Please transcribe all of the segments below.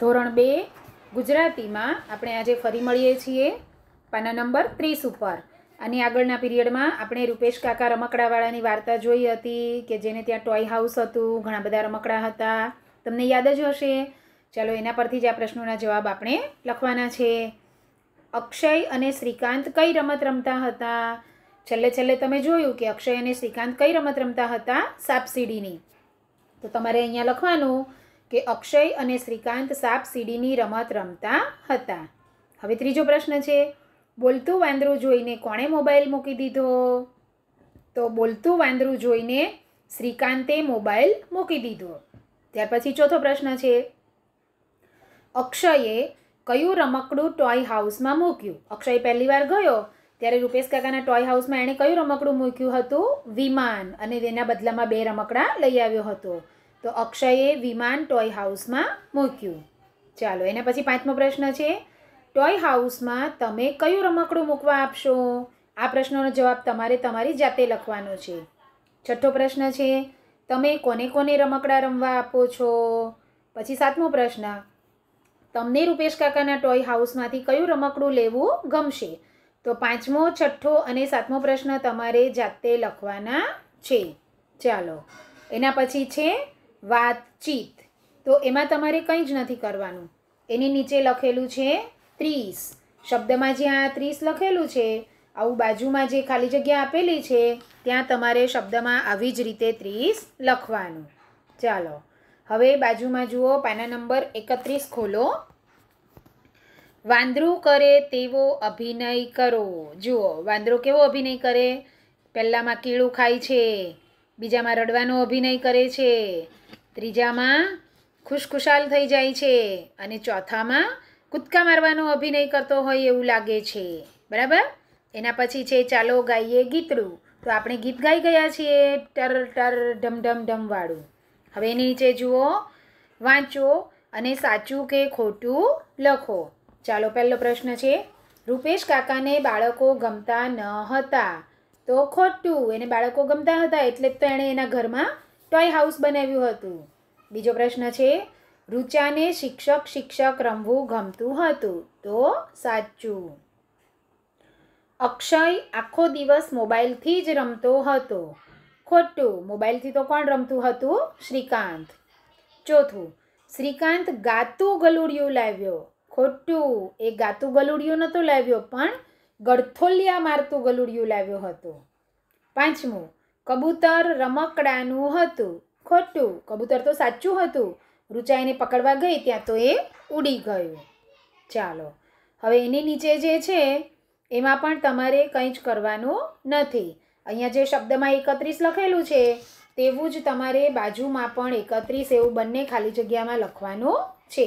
ધોરણ બે ગુજરાતીમાં આપણે આજે ફરી મળીએ છીએ પાના નંબર ત્રીસ ઉપર અને આગળના પીરિયડમાં આપણે રૂપેશ કાકા રમકડાવાળાની વાર્તા જોઈ હતી કે જેને ત્યાં ટોય હાઉસ હતું ઘણા બધા રમકડા હતા તમને યાદ જ હશે ચાલો એના પરથી જ આ પ્રશ્નોના જવાબ આપણે લખવાના છે અક્ષય અને શ્રીકાંત કઈ રમત રમતા હતા છેલ્લે છેલ્લે તમે જોયું કે અક્ષય અને શ્રીકાંત કઈ રમત રમતા હતા સાપસીડીની તો તમારે અહીંયા લખવાનું કે અક્ષય અને શ્રીકાંત સાપ સીડીની રમત રમતા હતા હવે ત્રીજો પ્રશ્ન છે બોલતું વાંદરું જોઈને કોણે મોબાઈલ મૂકી દીધો તો બોલતું વાંદરું જોઈને શ્રીકાંતે મોબાઈલ મૂકી દીધો ત્યાર પછી ચોથો પ્રશ્ન છે અક્ષયે કયું રમકડું ટોય હાઉસમાં મૂક્યું અક્ષય પહેલી વાર ગયો ત્યારે રૂપેશ કાકાના ટોય હાઉસમાં એણે કયું રમકડું મૂક્યું હતું વિમાન અને તેના બદલામાં બે રમકડા લઈ આવ્યો હતો તો અક્ષયે વિમાન ટોય હાઉસમાં મૂક્યું ચાલો એના પછી પાંચમો પ્રશ્ન છે ટોય હાઉસમાં તમે કયું રમકડું મૂકવા આપશો આ પ્રશ્નનો જવાબ તમારે તમારી જાતે લખવાનો છે છઠ્ઠો પ્રશ્ન છે તમે કોને કોને રમકડા રમવા આપો છો પછી સાતમો પ્રશ્ન તમને રૂપેશ કાકાના ટોય હાઉસમાંથી કયું રમકડું લેવું ગમશે તો પાંચમો છઠ્ઠો અને સાતમો પ્રશ્ન તમારે જાતે લખવાના છે ચાલો એના પછી છે વાતચીત તો એમાં તમારે કંઈ જ નથી કરવાનું એની નીચે લખેલું છે ત્રીસ શબ્દમાં જ્યાં ત્રીસ લખેલું છે આવું બાજુમાં જે ખાલી જગ્યા આપેલી છે ત્યાં તમારે શબ્દમાં આવી જ રીતે ત્રીસ લખવાનું ચાલો હવે બાજુમાં જુઓ પાના નંબર એકત્રીસ ખોલો વાંદરું કરે તેવો અભિનય કરો જુઓ વાંદરો કેવો અભિનય કરે પહેલાંમાં કીળું ખાય છે બીજામાં રડવાનો અભિનય કરે છે ત્રીજામાં ખુશખુશાલ થઈ જાય છે અને ચોથામાં કૂદકા મારવાનો અભિનય કરતો હોય એવું લાગે છે બરાબર એના પછી છે ચાલો ગાઈએ ગીતડું તો આપણે ગીત ગાઈ ગયા છીએ ટર ટર ઢમ ઢમ ઢમવાળું હવે એની નીચે જુઓ વાંચો અને સાચું કે ખોટું લખો ચાલો પહેલો પ્રશ્ન છે રૂપેશ કાકાને બાળકો ગમતા ન હતા તો ખોટું એને બાળકો ગમતા હતા એટલે જ તો એણે એના ઘરમાં ટોય હાઉસ બનાવ્યું હતું બીજો પ્રશ્ન છે રુચાને શિક્ષક શિક્ષક રમવું ગમતું હતું તો સાચું અક્ષય આખો દિવસ મોબાઈલથી જ રમતો હતો ખોટું મોબાઈલથી તો કોણ રમતું હતું શ્રીકાંત ચોથું શ્રીકાંત ગાતું ગલુડિયું લાવ્યો ખોટું એ ગાતું ગલુડિયું નહોતો લાવ્યો પણ ગળથોલિયા મારતું ગલુડિયું લાવ્યો હતો પાંચમું કબૂતર રમકડાનું હતું ખોટું કબૂતર તો સાચું હતું રૂંચાઈને પકડવા ગઈ ત્યાં તો એ ઉડી ગયું ચાલો હવે એની નીચે જે છે એમાં પણ તમારે કંઈ જ કરવાનું નથી અહીંયા જે શબ્દમાં એકત્રીસ લખેલું છે તેવું જ તમારે બાજુમાં પણ એકત્રીસ એવું બંને ખાલી જગ્યામાં લખવાનું છે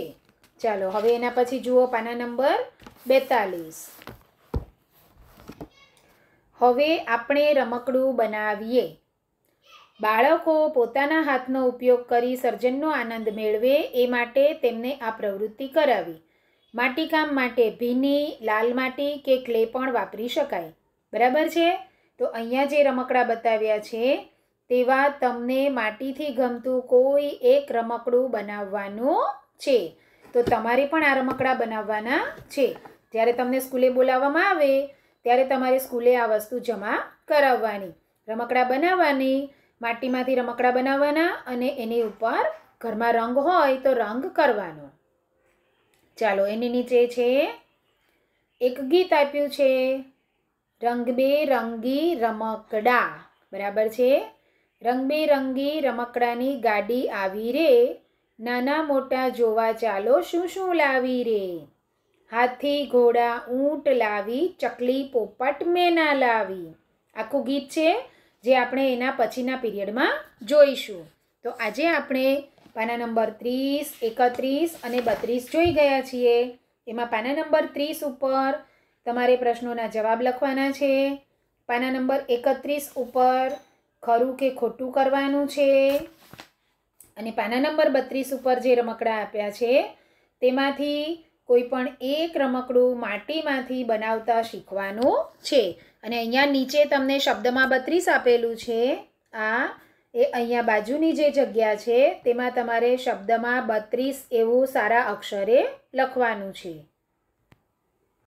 ચાલો હવે એના પછી જુઓ પાના નંબર બેતાલીસ હવે આપણે રમકડું બનાવીએ બાળકો પોતાના હાથનો ઉપયોગ કરી સર્જનનો આનંદ મેળવે એ માટે તેમને આ પ્રવૃત્તિ કરાવી માટીકામ માટે ભીની લાલ માટી કે ક્લે પણ વાપરી શકાય બરાબર છે તો અહીંયા જે રમકડા બતાવ્યા છે તેવા તમને માટીથી ગમતું કોઈ એક રમકડું બનાવવાનું છે તો તમારે પણ આ રમકડા બનાવવાના છે જ્યારે તમને સ્કૂલે બોલાવવામાં આવે ત્યારે તમારે સ્કૂલે આ વસ્તુ જમા કરાવવાની રમકડા બનાવવાની માટીમાંથી રમકડા બનાવવાના અને એની ઉપર ઘરમાં રંગ હોય તો રંગ કરવાનો ચાલો એની નીચે છે એક ગીત આપ્યું છે રંગબેરંગી રમકડા બરાબર છે રંગબેરંગી રમકડાની ગાડી આવી રે નાના મોટા જોવા ચાલો શું શું લાવી રે હાથી ઘોડા ઊંટ લાવી ચકલી પોપટ મેના લાવી આખું ગીત છે જે આપણે એના પછીના પીરિયડમાં જોઈશું તો આજે આપણે પાના નંબર ત્રીસ એકત્રીસ અને બત્રીસ જોઈ ગયા છીએ એમાં પાના નંબર ત્રીસ ઉપર તમારે પ્રશ્નોના જવાબ લખવાના છે પાના નંબર એકત્રીસ ઉપર ખરું કે ખોટું કરવાનું છે અને પાના નંબર બત્રીસ ઉપર જે રમકડા આપ્યા છે તેમાંથી કોઈ પણ એક રમકડું માટીમાંથી બનાવતા શીખવાનું છે અને અહીંયા નીચે તમને શબ્દમાં બત્રીસ આપેલું છે આ એ અહીંયા બાજુની જે જગ્યા છે તેમાં તમારે શબ્દમાં બત્રીસ એવું સારા અક્ષરે લખવાનું છે